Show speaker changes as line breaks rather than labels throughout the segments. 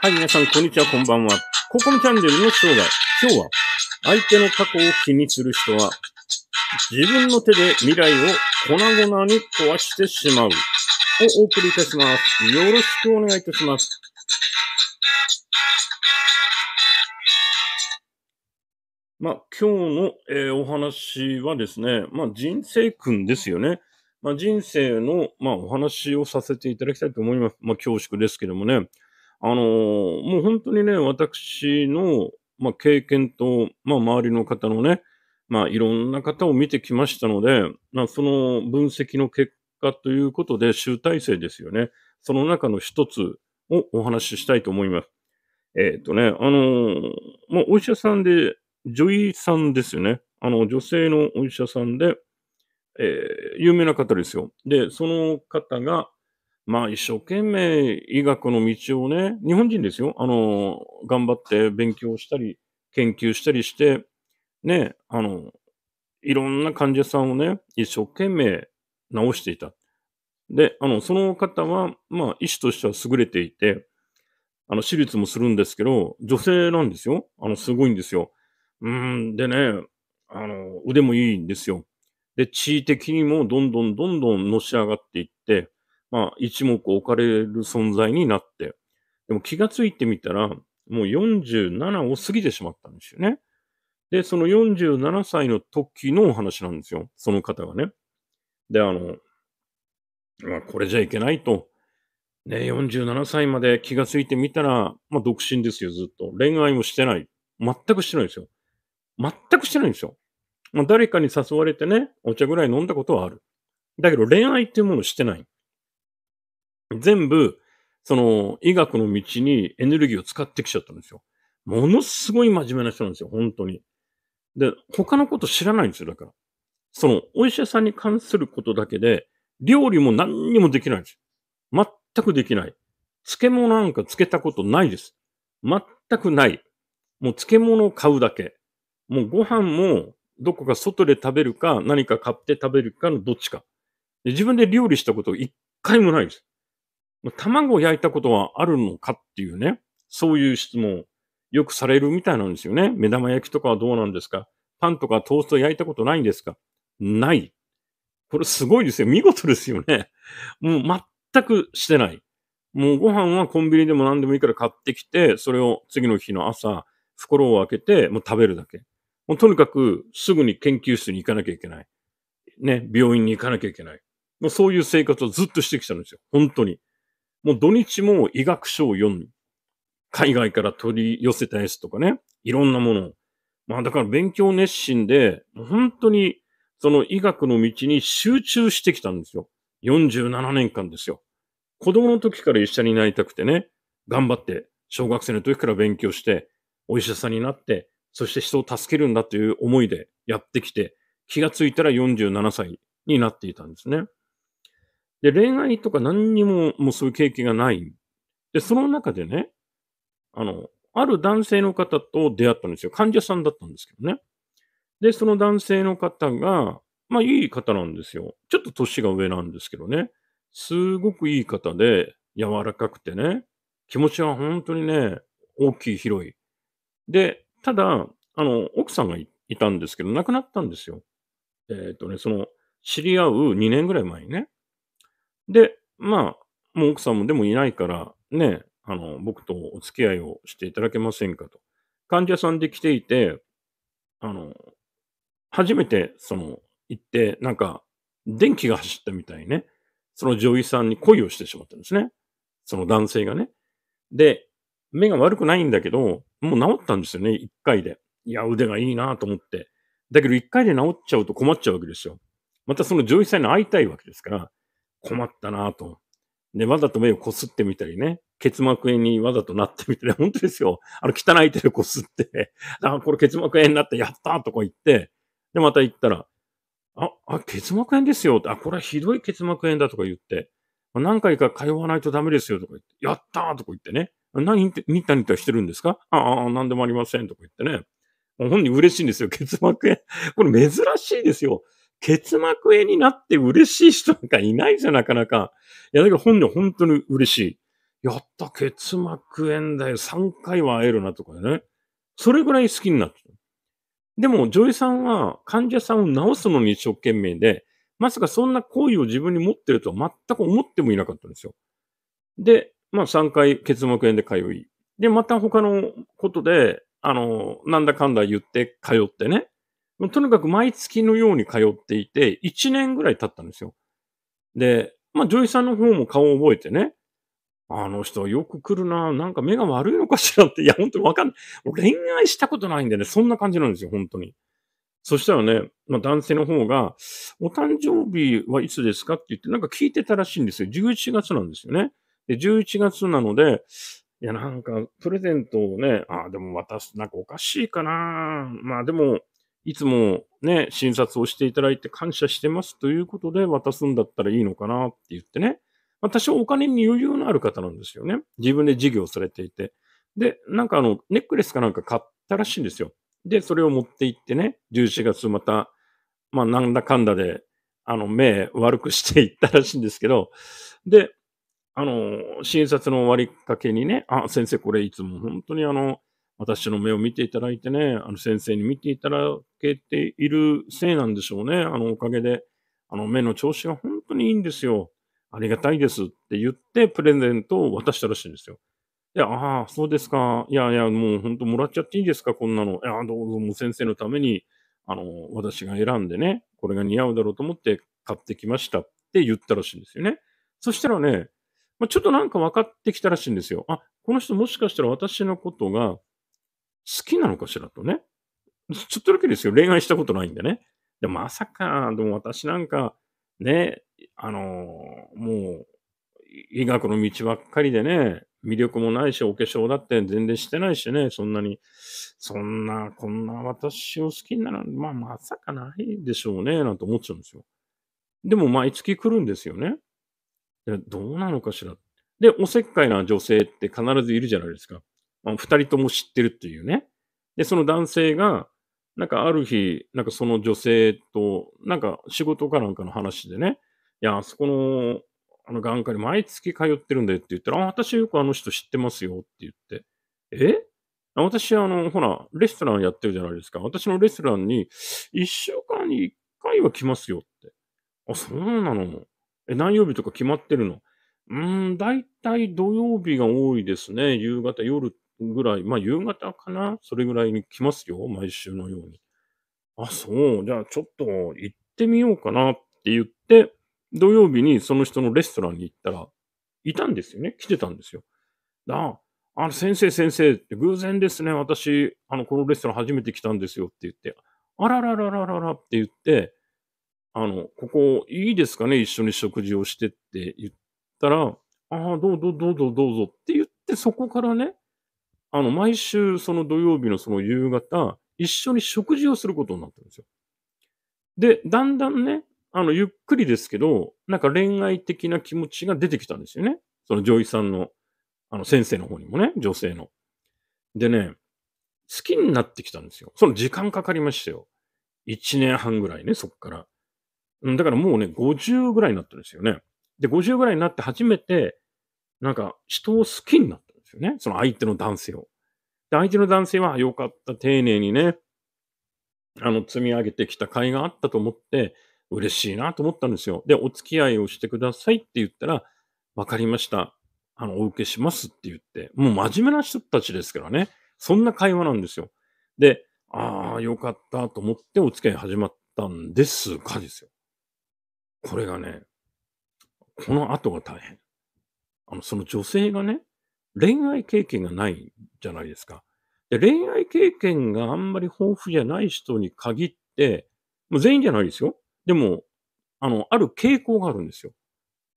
はい、皆さん、こんにちは、こんばんは。ここのチャンネルの生涯。今日は、相手の過去を気にする人は、自分の手で未来を粉々に壊してしまう。をお送りいたします。よろしくお願いいたします。まあ、今日の、えー、お話はですね、まあ、人生訓ですよね。まあ、人生の、まあ、お話をさせていただきたいと思います。まあ、恐縮ですけどもね。あのー、もう本当にね、私の、まあ、経験と、まあ、周りの方のね、まあ、いろんな方を見てきましたので、まあ、その分析の結果ということで、集大成ですよね。その中の一つをお話ししたいと思います。えっ、ー、とね、あのー、まあ、お医者さんで、女医さんですよね。あの、女性のお医者さんで、えー、有名な方ですよ。で、その方が、まあ、一生懸命医学の道をね、日本人ですよ。あの、頑張って勉強したり、研究したりして、ね、あの、いろんな患者さんをね、一生懸命治していた。で、あの、その方は、まあ、医師としては優れていて、あの、手術もするんですけど、女性なんですよ。あの、すごいんですよ。うん、でね、あの、腕もいいんですよ。で、地位的にもどんどんどんどんのし上がっていって、まあ、一目置かれる存在になって、でも気がついてみたら、もう47を過ぎてしまったんですよね。で、その47歳の時のお話なんですよ。その方がね。で、あの、まあ、これじゃいけないと。ね、47歳まで気がついてみたら、まあ、独身ですよ、ずっと。恋愛もしてない。全くしてないですよ。全くしてないんですよ。まあ、誰かに誘われてね、お茶ぐらい飲んだことはある。だけど、恋愛っていうものしてない。全部、その医学の道にエネルギーを使ってきちゃったんですよ。ものすごい真面目な人なんですよ、本当に。で、他のこと知らないんですよ、だから。その、お医者さんに関することだけで、料理も何にもできないんです全くできない。漬物なんか漬けたことないです。全くない。もう漬物を買うだけ。もうご飯もどこか外で食べるか何か買って食べるかのどっちか。自分で料理したこと一回もないです。卵を焼いたことはあるのかっていうね、そういう質問、よくされるみたいなんですよね。目玉焼きとかはどうなんですかパンとかトースト焼いたことないんですかない。これすごいですよ。見事ですよね。もう全くしてない。もうご飯はコンビニでも何でもいいから買ってきて、それを次の日の朝、袋を開けて、もう食べるだけ。もうとにかくすぐに研究室に行かなきゃいけない。ね、病院に行かなきゃいけない。もうそういう生活をずっとしてきたんですよ。本当に。もう土日も医学書を読む。海外から取り寄せたやつとかね、いろんなものを。まあだから勉強熱心で、本当にその医学の道に集中してきたんですよ。47年間ですよ。子供の時から医者になりたくてね、頑張って、小学生の時から勉強して、お医者さんになって、そして人を助けるんだという思いでやってきて、気がついたら47歳になっていたんですね。で、恋愛とか何にももうそういう経験がない。で、その中でね、あの、ある男性の方と出会ったんですよ。患者さんだったんですけどね。で、その男性の方が、まあいい方なんですよ。ちょっと年が上なんですけどね。すごくいい方で、柔らかくてね。気持ちは本当にね、大きい、広い。で、ただ、あの、奥さんがいたんですけど、亡くなったんですよ。えっ、ー、とね、その、知り合う2年ぐらい前にね。で、まあ、もう奥さんもでもいないから、ね、あの、僕とお付き合いをしていただけませんかと。患者さんで来ていて、あの、初めてその、行って、なんか、電気が走ったみたいね。その女医さんに恋をしてしまったんですね。その男性がね。で、目が悪くないんだけど、もう治ったんですよね、一回で。いや、腕がいいなと思って。だけど、一回で治っちゃうと困っちゃうわけですよ。またその女医さんに会いたいわけですから、困ったなと。で、わざと目をこすってみたりね、結膜炎にわざとなってみたり、本当ですよ。あの、汚い手でこすって、あ、これ結膜炎になって、やったとか言って、で、また行ったら、あ、あ、結膜炎ですよ。あ、これはひどい結膜炎だとか言って、何回か通わないとダメですよとか言って、やったとか言ってね。何ニタニタしてるんですかああ、なんでもありませんとか言ってね。本人嬉しいんですよ。結膜炎。これ珍しいですよ。結膜炎になって嬉しい人なんかいないじゃ、なかなか。いや、だけど本人本当に嬉しい。やった、結膜炎だよ。3回は会えるなとかね。それぐらい好きになってる。でも、女医さんは患者さんを治すのに一生懸命で、まさかそんな行為を自分に持ってるとは全く思ってもいなかったんですよ。で、まあ3回結膜炎で通い。で、また他のことで、あの、なんだかんだ言って通ってね。とにかく毎月のように通っていて、1年ぐらい経ったんですよ。で、まあ、女医さんの方も顔を覚えてね、あの人よく来るな、なんか目が悪いのかしらって、いや、本当にわかんない。恋愛したことないんでね、そんな感じなんですよ、本当に。そしたらね、まあ、男性の方が、お誕生日はいつですかって言って、なんか聞いてたらしいんですよ。11月なんですよね。で、11月なので、いや、なんか、プレゼントをね、あ、でも私、なんかおかしいかな。まあでも、いつもね、診察をしていただいて感謝してますということで渡すんだったらいいのかなって言ってね。まあ、多少お金に余裕のある方なんですよね。自分で事業されていて。で、なんかあの、ネックレスかなんか買ったらしいんですよ。で、それを持って行ってね、11月また、まあなんだかんだで、あの、目悪くしていったらしいんですけど、で、あの、診察の終わりかけにね、あ、先生これいつも本当にあの、私の目を見ていただいてね、あの先生に見ていただけているせいなんでしょうね。あのおかげで、あの目の調子が本当にいいんですよ。ありがたいですって言って、プレゼントを渡したらしいんですよ。で、ああ、そうですか。いやいや、もう本当もらっちゃっていいですか、こんなの。いや、どうぞもう先生のために、あの、私が選んでね、これが似合うだろうと思って買ってきましたって言ったらしいんですよね。そしたらね、まあ、ちょっとなんか分かってきたらしいんですよ。あ、この人もしかしたら私のことが好きなのかしらとね。ちょっとだけですよ。恋愛したことないんでね。でまさか、でも私なんか、ね、あのー、もう、医学の道ばっかりでね、魅力もないし、お化粧だって全然してないしね、そんなに、そんな、こんな私を好きにならまあ、まさかないでしょうね、なんて思っちゃうんですよ。でも、毎月来るんですよね。どうなのかしら。で、おせっかいな女性って必ずいるじゃないですか。二人とも知ってるっていうね。で、その男性が、なんかある日、なんかその女性と、なんか仕事かなんかの話でね、いや、あそこの、あの眼科に毎月通ってるんだよって言ったら、あ、私よくあの人知ってますよって言って、え私、あの、ほら、レストランやってるじゃないですか。私のレストランに、一週間に一回は来ますよって。あ、そうなのえ、何曜日とか決まってるのうーん、だいたい土曜日が多いですね。夕方、夜ぐらい、まあ夕方かなそれぐらいに来ますよ。毎週のように。あ、そう。じゃあちょっと行ってみようかなって言って、土曜日にその人のレストランに行ったら、いたんですよね。来てたんですよ。だあの、先生、先生って、偶然ですね、私、あの、このレストラン初めて来たんですよって言って、あららららららって言って、あの、ここいいですかね、一緒に食事をしてって言ったら、ああ、どうぞどうぞどうぞって言って、そこからね、あの、毎週その土曜日のその夕方、一緒に食事をすることになったんですよ。で、だんだんね、あの、ゆっくりですけど、なんか恋愛的な気持ちが出てきたんですよね。その女医さんの、あの、先生の方にもね、女性の。でね、好きになってきたんですよ。その時間かかりましたよ。1年半ぐらいね、そこから。だからもうね、50ぐらいになったんですよね。で、50ぐらいになって初めて、なんか人を好きになった。ですよね。その相手の男性を。で、相手の男性は、よかった、丁寧にね、あの、積み上げてきた甲斐があったと思って、嬉しいなと思ったんですよ。で、お付き合いをしてくださいって言ったら、わかりました。あの、お受けしますって言って、もう真面目な人たちですからね。そんな会話なんですよ。で、ああ、よかったと思ってお付き合い始まったんですがですよ。これがね、この後が大変。あの、その女性がね、恋愛経験がないじゃないですか。で恋愛経験があんまり豊富じゃない人に限って、もう全員じゃないですよ。でも、あの、ある傾向があるんですよ。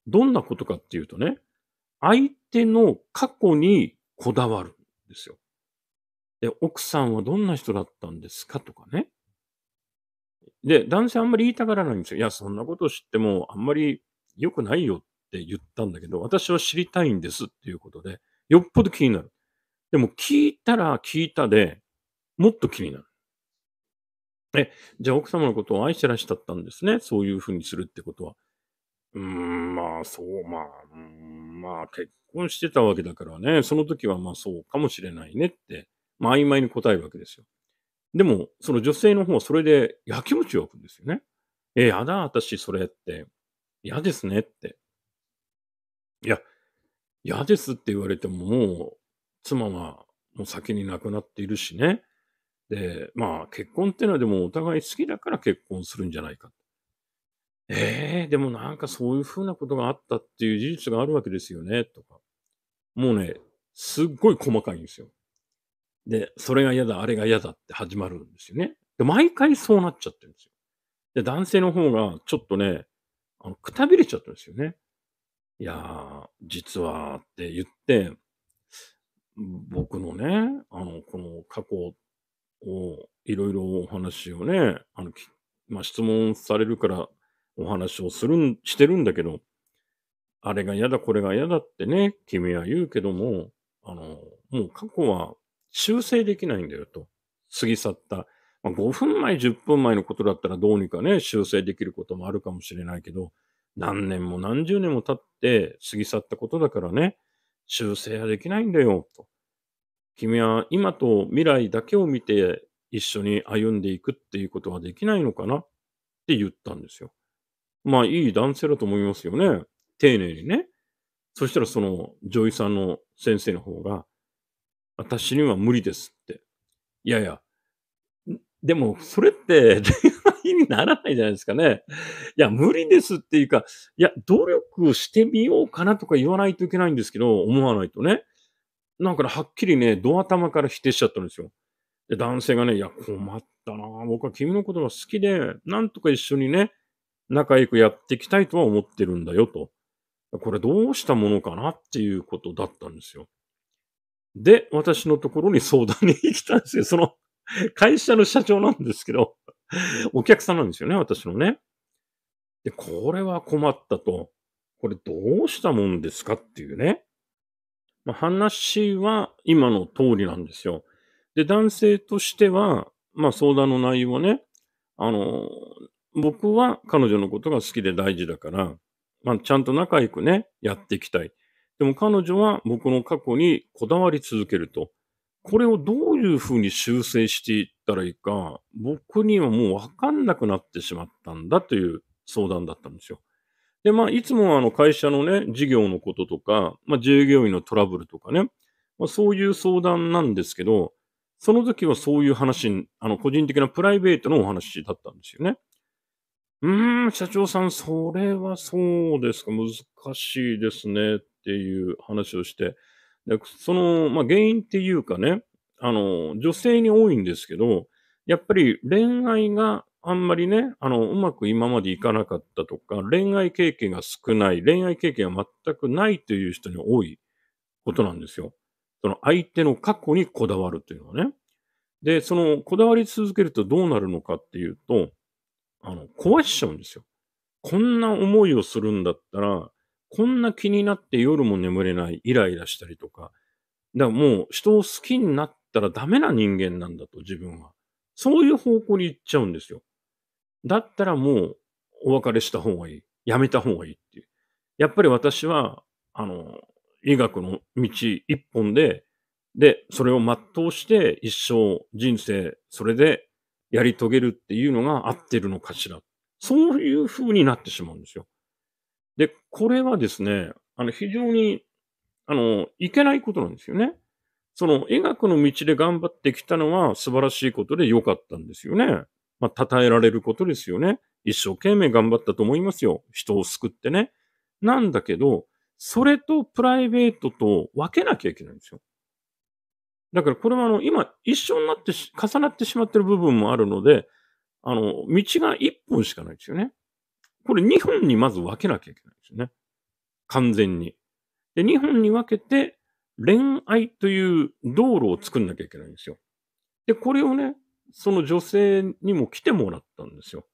どんなことかっていうとね、相手の過去にこだわるんですよ。で、奥さんはどんな人だったんですかとかね。で、男性あんまり言いたがらないんですよ。いや、そんなこと知ってもあんまり良くないよって言ったんだけど、私は知りたいんですっていうことで、よっぽど気になる。でも聞いたら聞いたで、もっと気になる。え、じゃあ奥様のことを愛してらっしゃったんですね。そういうふうにするってことは。うーん、まあそう、まあ、うん、まあ結婚してたわけだからね。その時はまあそうかもしれないねって、まあ曖昧に答えるわけですよ。でも、その女性の方はそれでやきもちを置くんですよね。え、やだ、私それって。嫌ですねって。いや、嫌ですって言われても、もう、妻がもう先に亡くなっているしね。で、まあ、結婚ってのはでもお互い好きだから結婚するんじゃないか。ええー、でもなんかそういうふうなことがあったっていう事実があるわけですよね、とか。もうね、すっごい細かいんですよ。で、それが嫌だ、あれが嫌だって始まるんですよね。で、毎回そうなっちゃってるんですよ。で、男性の方がちょっとね、あの、くたびれちゃったんですよね。いや実はって言って、僕のね、あの、この過去を、いろいろお話をね、あの、まあ、質問されるからお話をするん、してるんだけど、あれが嫌だ、これが嫌だってね、君は言うけども、あの、もう過去は修正できないんだよと。過ぎ去った。まあ、5分前、10分前のことだったらどうにかね、修正できることもあるかもしれないけど、何年も何十年も経って過ぎ去ったことだからね、修正はできないんだよ、と。君は今と未来だけを見て一緒に歩んでいくっていうことはできないのかなって言ったんですよ。まあいい男性だと思いますよね。丁寧にね。そしたらその女医さんの先生の方が、私には無理ですって。いやいや、でもそれってにならないじゃないですかね。いや、無理ですっていうか、いや、努力してみようかなとか言わないといけないんですけど、思わないとね。なんか、はっきりね、ドア玉から否定しちゃったんですよ。で、男性がね、いや、困ったな僕は君のことが好きで、なんとか一緒にね、仲良くやっていきたいとは思ってるんだよと。これどうしたものかなっていうことだったんですよ。で、私のところに相談に来たんですよ。その会社の社長なんですけど、お客さんなんですよね、私のね。で、これは困ったと。これどうしたもんですかっていうね。まあ、話は今の通りなんですよ。で、男性としては、まあ相談の内容はね、あの、僕は彼女のことが好きで大事だから、まあちゃんと仲良くね、やっていきたい。でも彼女は僕の過去にこだわり続けると。これをどういうふうに修正していったらいいか、僕にはもうわかんなくなってしまったんだという相談だったんですよ。で、まあ、いつもあの会社のね、事業のこととか、まあ、従業員のトラブルとかね、まあ、そういう相談なんですけど、その時はそういう話、あの、個人的なプライベートのお話だったんですよね。うーん、社長さん、それはそうですか、難しいですねっていう話をして、でその、まあ、原因っていうかね、あの、女性に多いんですけど、やっぱり恋愛があんまりね、あの、うまく今までいかなかったとか、恋愛経験が少ない、恋愛経験が全くないという人に多いことなんですよ。その相手の過去にこだわるというのはね。で、そのこだわり続けるとどうなるのかっていうと、あの、壊しちゃうんですよ。こんな思いをするんだったら、こんな気になって夜も眠れない、イライラしたりとか。だからもう人を好きになったらダメな人間なんだと自分は。そういう方向に行っちゃうんですよ。だったらもうお別れした方がいい。やめた方がいいっていう。やっぱり私は、あの、医学の道一本で、で、それを全うして一生人生それでやり遂げるっていうのが合ってるのかしら。そういう風になってしまうんですよ。で、これはですね、あの、非常に、あの、いけないことなんですよね。その、医学の道で頑張ってきたのは素晴らしいことで良かったんですよね。まあ、称えられることですよね。一生懸命頑張ったと思いますよ。人を救ってね。なんだけど、それとプライベートと分けなきゃいけないんですよ。だからこれはあの、今一緒になって重なってしまってる部分もあるので、あの、道が一本しかないですよね。これ2本にまず分けなきゃいけないんですよね。完全に。で、2本に分けて、恋愛という道路を作んなきゃいけないんですよ。で、これをね、その女性にも来てもらったんですよ。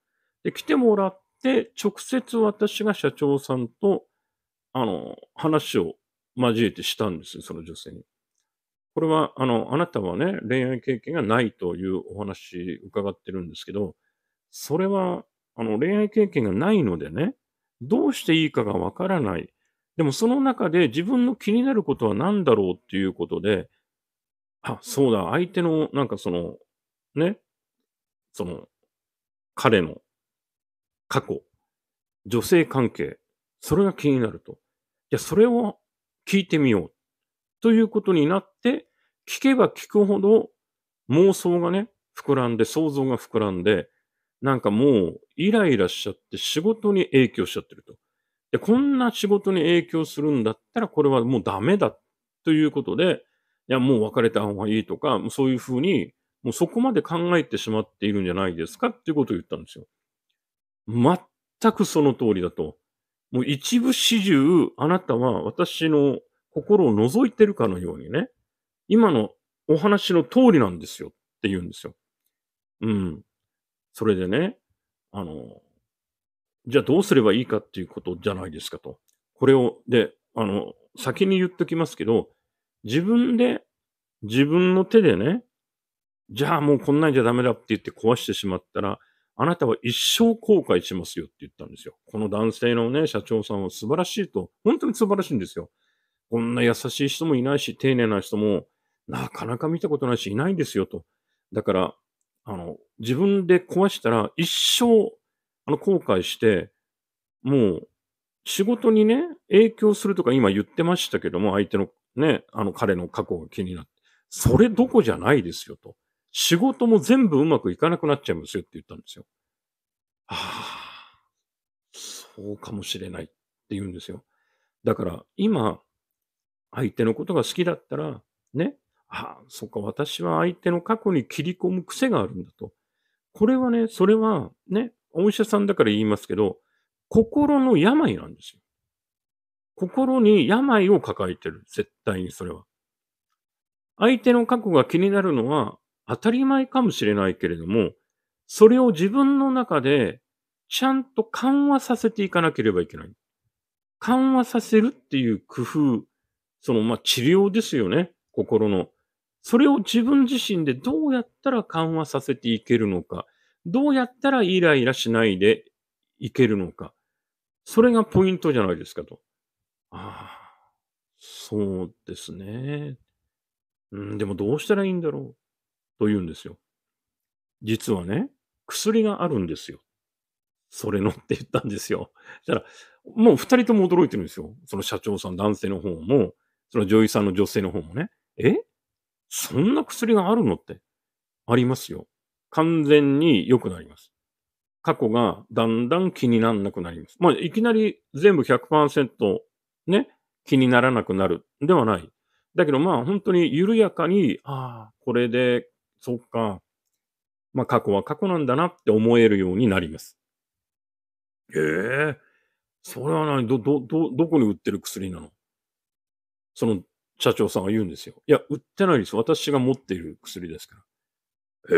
で、来てもらって、直接私が社長さんと、あの、話を交えてしたんですよ、その女性に。これは、あの、あなたはね、恋愛経験がないというお話伺ってるんですけど、それはあの、恋愛経験がないのでね、どうしていいかがわからない。でもその中で自分の気になることは何だろうっていうことで、あ、そうだ、相手の、なんかその、ね、その、彼の過去、女性関係、それが気になると。いや、それを聞いてみよう。ということになって、聞けば聞くほど妄想がね、膨らんで、想像が膨らんで、なんかもうイライラしちゃって仕事に影響しちゃってると。で、こんな仕事に影響するんだったらこれはもうダメだということで、いや、もう別れた方がいいとか、そういうふうに、もうそこまで考えてしまっているんじゃないですかっていうことを言ったんですよ。全くその通りだと。もう一部始終、あなたは私の心を覗いてるかのようにね、今のお話の通りなんですよって言うんですよ。うん。それでね、あの、じゃあどうすればいいかっていうことじゃないですかと。これを、で、あの、先に言っときますけど、自分で、自分の手でね、じゃあもうこんなんじゃダメだって言って壊してしまったら、あなたは一生後悔しますよって言ったんですよ。この男性のね、社長さんは素晴らしいと、本当に素晴らしいんですよ。こんな優しい人もいないし、丁寧な人も、なかなか見たことないし、いないんですよと。だから、あの、自分で壊したら一生、あの、後悔して、もう、仕事にね、影響するとか今言ってましたけども、相手のね、あの、彼の過去が気になって、それどこじゃないですよと。仕事も全部うまくいかなくなっちゃいますよって言ったんですよ。はあ、そうかもしれないって言うんですよ。だから今、相手のことが好きだったら、ね、ああ、そっか、私は相手の過去に切り込む癖があるんだと。これはね、それはね、お医者さんだから言いますけど、心の病なんですよ。心に病を抱えてる。絶対にそれは。相手の過去が気になるのは当たり前かもしれないけれども、それを自分の中でちゃんと緩和させていかなければいけない。緩和させるっていう工夫、その、ま治療ですよね。心の。それを自分自身でどうやったら緩和させていけるのか、どうやったらイライラしないでいけるのか、それがポイントじゃないですかと。ああ、そうですね。うん、でもどうしたらいいんだろうと言うんですよ。実はね、薬があるんですよ。それのって言ったんですよ。したら、もう二人とも驚いてるんですよ。その社長さん、男性の方も、その女優さんの女性の方もね。えそんな薬があるのってありますよ。完全に良くなります。過去がだんだん気にならなくなります。まあ、いきなり全部100%ね、気にならなくなるではない。だけどまあ本当に緩やかに、ああ、これで、そっか、まあ過去は過去なんだなって思えるようになります。ええー、それは何ど、ど、ど、どこに売ってる薬なのその社長さんが言うんですよ。いや、売ってないです。私が持っている薬ですから。え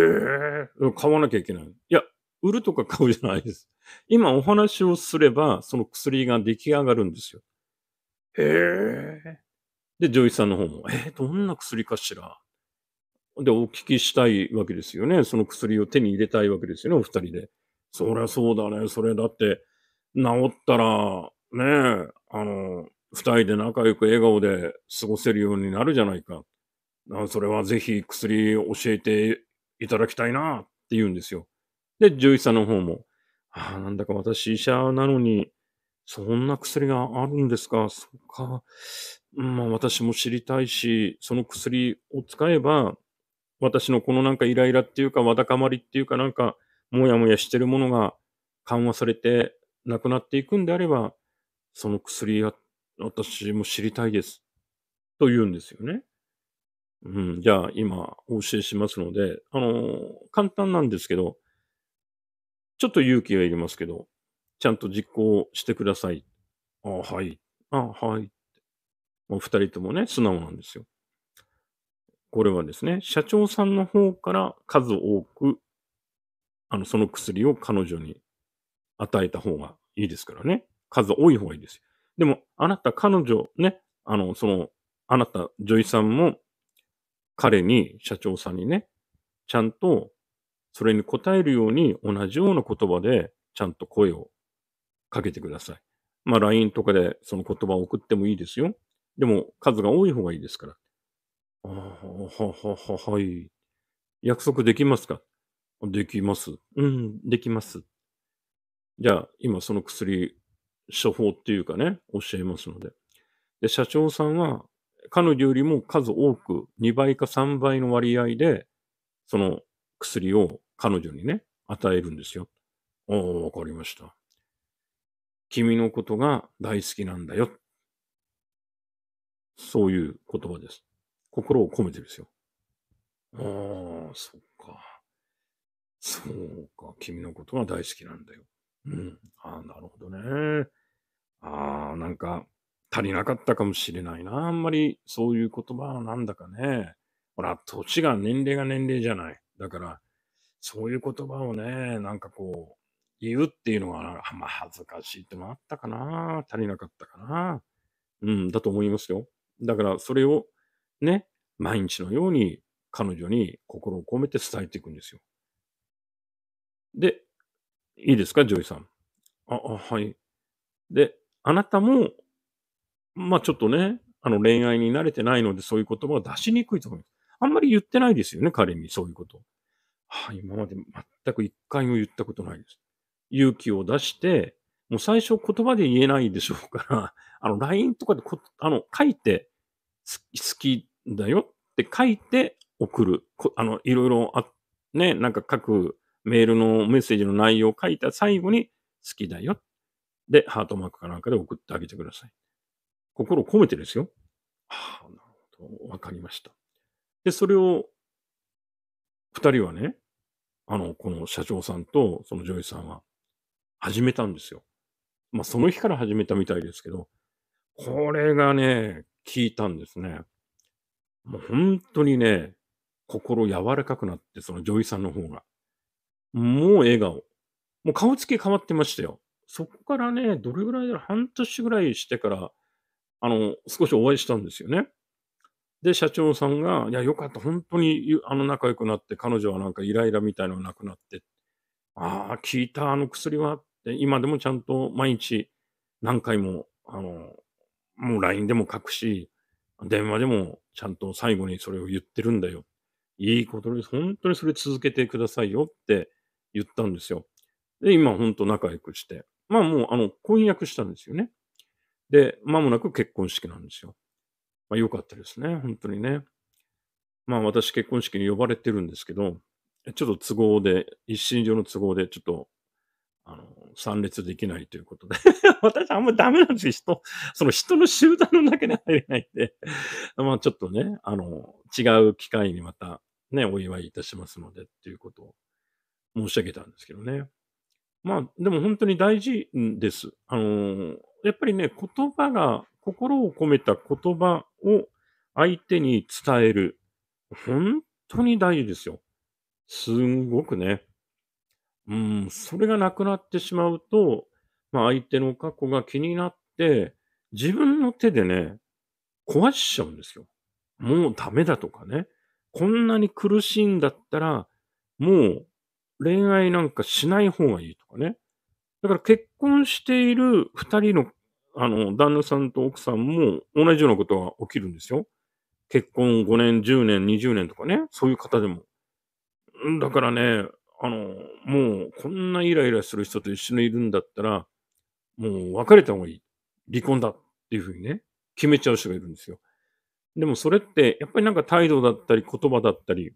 ー、買わなきゃいけない。いや、売るとか買うじゃないです。今お話をすれば、その薬が出来上がるんですよ。へえ。で、女医さんの方も、えー、どんな薬かしら。で、お聞きしたいわけですよね。その薬を手に入れたいわけですよね、お二人で。そりゃそうだね。それだって、治ったら、ねえ、あの、二人で仲良く笑顔で過ごせるようになるじゃないか。それはぜひ薬教えていただきたいなって言うんですよ。で、獣医さんの方も、ああ、なんだか私医者なのに、そんな薬があるんですか、そっか。まあ私も知りたいし、その薬を使えば、私のこのなんかイライラっていうか、わだかまりっていうかなんか、もやもやしてるものが緩和されてなくなっていくんであれば、その薬やっ私も知りたいです。と言うんですよね。うん、じゃあ今お教えしますので、あのー、簡単なんですけど、ちょっと勇気がいりますけど、ちゃんと実行してください。あはい。あはい。お二人ともね、素直なんですよ。これはですね、社長さんの方から数多く、あの、その薬を彼女に与えた方がいいですからね。数多い方がいいですよ。でも、あなた、彼女、ね、あの、その、あなた、女医さんも、彼に、社長さんにね、ちゃんと、それに応えるように、同じような言葉で、ちゃんと声をかけてください。まあ、LINE とかでその言葉を送ってもいいですよ。でも、数が多い方がいいですから。ああ、は、は、は、はい。約束できますかできます。うん、できます。じゃあ、今その薬処方っていうかね、教えますので。で、社長さんは、彼女よりも数多く2倍か3倍の割合で、その薬を彼女にね、与えるんですよ。ああ、わかりました。君のことが大好きなんだよ。そういう言葉です。心を込めてですよ。ああ、そっか。そうか。君のことが大好きなんだよ。うん。ああ、なるほどね。ああ、なんか、足りなかったかもしれないな。あんまりそういう言葉はなんだかね。ほら、年が年齢が年齢じゃない。だから、そういう言葉をね、なんかこう、言うっていうのは、あまあ、恥ずかしいってのあったかな。足りなかったかな。うん、だと思いますよ。だから、それをね、毎日のように彼女に心を込めて伝えていくんですよ。で、いいですか、ジョイさん。あ、あはい。で、あなたも、まあちょっとね、あの恋愛に慣れてないのでそういう言葉を出しにくいと思います。あんまり言ってないですよね、彼にそういうこと。はあ、今まで全く一回も言ったことないです。勇気を出して、もう最初言葉で言えないでしょうから、あの LINE とかでこあの書いて好きだよって書いて送る。あの、いろいろあ、ね、なんか書くメールのメッセージの内容を書いた最後に好きだよっで、ハートマークかなんかで送ってあげてください。心を込めてですよ。はあ、なるほど。わかりました。で、それを、二人はね、あの、この社長さんとその女医さんは始めたんですよ。まあ、その日から始めたみたいですけど、これがね、効いたんですね。もう本当にね、心柔らかくなって、その女医さんの方が。もう笑顔。もう顔つき変わってましたよ。そこからね、どれぐらいだろう、半年ぐらいしてから、あの、少しお会いしたんですよね。で、社長さんが、いや、よかった、本当に、あの、仲良くなって、彼女はなんかイライラみたいのがなくなって、ああ、効いた、あの薬はって、今でもちゃんと毎日何回も、あの、もう LINE でも書くし、電話でもちゃんと最後にそれを言ってるんだよ。いいことです。本当にそれ続けてくださいよって言ったんですよ。で、今本当仲良くして。まあもうあの婚約したんですよね。で、間もなく結婚式なんですよ。まあ良かったですね、本当にね。まあ私結婚式に呼ばれてるんですけど、ちょっと都合で、一身上の都合でちょっと、あの、参列できないということで。私あんまダメなんですよ、人。その人の集団の中に入れないんで。まあちょっとね、あの、違う機会にまたね、お祝いいたしますのでということを申し上げたんですけどね。まあ、でも本当に大事です。あのー、やっぱりね、言葉が、心を込めた言葉を相手に伝える。本当に大事ですよ。すんごくね。うん、それがなくなってしまうと、まあ相手の過去が気になって、自分の手でね、壊しちゃうんですよ。もうダメだとかね。こんなに苦しいんだったら、もう恋愛なんかしない方がいいとかね。だから結婚している二人の、あの、旦那さんと奥さんも同じようなことが起きるんですよ。結婚5年、10年、20年とかね、そういう方でも。だからね、あの、もうこんなイライラする人と一緒にいるんだったら、もう別れた方がいい。離婚だっていうふうにね、決めちゃう人がいるんですよ。でもそれって、やっぱりなんか態度だったり言葉だったり、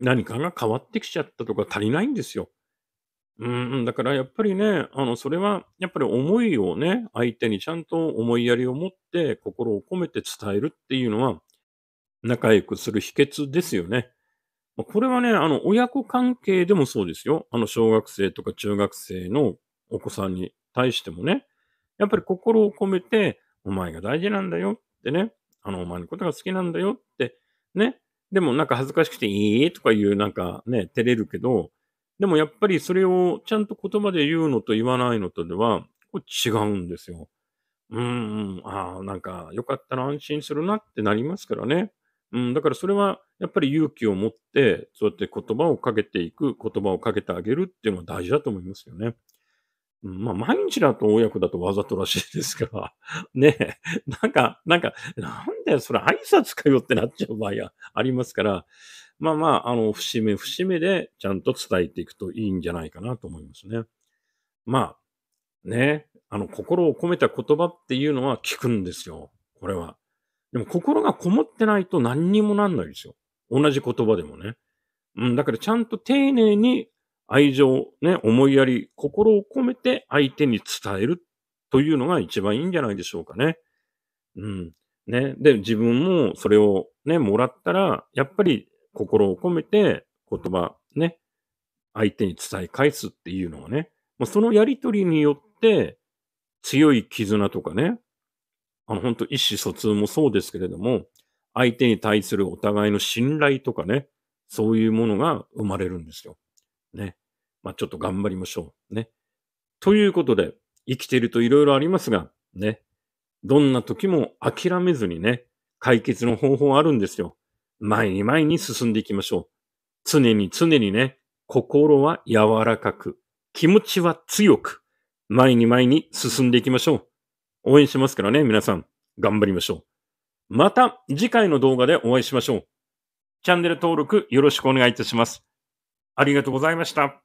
何かが変わってきちゃったとか足りないんですよ。うん、だからやっぱりね、あの、それは、やっぱり思いをね、相手にちゃんと思いやりを持って心を込めて伝えるっていうのは、仲良くする秘訣ですよね。これはね、あの、親子関係でもそうですよ。あの、小学生とか中学生のお子さんに対してもね、やっぱり心を込めて、お前が大事なんだよってね、あの、お前のことが好きなんだよって、ね、でもなんか恥ずかしくて、いいとか言うなんかね、照れるけど、でもやっぱりそれをちゃんと言葉で言うのと言わないのとでは、こ違うんですよ。うん、ああ、なんかよかったら安心するなってなりますからね。うん、だからそれはやっぱり勇気を持って、そうやって言葉をかけていく、言葉をかけてあげるっていうのは大事だと思いますよね。まあ、毎日だと親子だとわざとらしいですが、ねえ、なんか、なんか、なんだよ、それ挨拶かよってなっちゃう場合がありますから、まあまあ、あの、節目節目でちゃんと伝えていくといいんじゃないかなと思いますね。まあ、ね、あの、心を込めた言葉っていうのは聞くんですよ。これは。でも心がこもってないと何にもなんないですよ。同じ言葉でもね。うん、だからちゃんと丁寧に愛情、ね、思いやり、心を込めて相手に伝えるというのが一番いいんじゃないでしょうかね。うん。ね。で、自分もそれをね、もらったら、やっぱり心を込めて言葉、ね、相手に伝え返すっていうのはね、もうそのやりとりによって、強い絆とかね、あの、本当意思疎通もそうですけれども、相手に対するお互いの信頼とかね、そういうものが生まれるんですよ。ね。まあ、ちょっと頑張りましょう。ね。ということで、生きていると色々ありますが、ね。どんな時も諦めずにね、解決の方法あるんですよ。前に前に進んでいきましょう。常に常にね、心は柔らかく、気持ちは強く、前に前に進んでいきましょう。応援しますからね、皆さん。頑張りましょう。また次回の動画でお会いしましょう。チャンネル登録よろしくお願いいたします。ありがとうございました。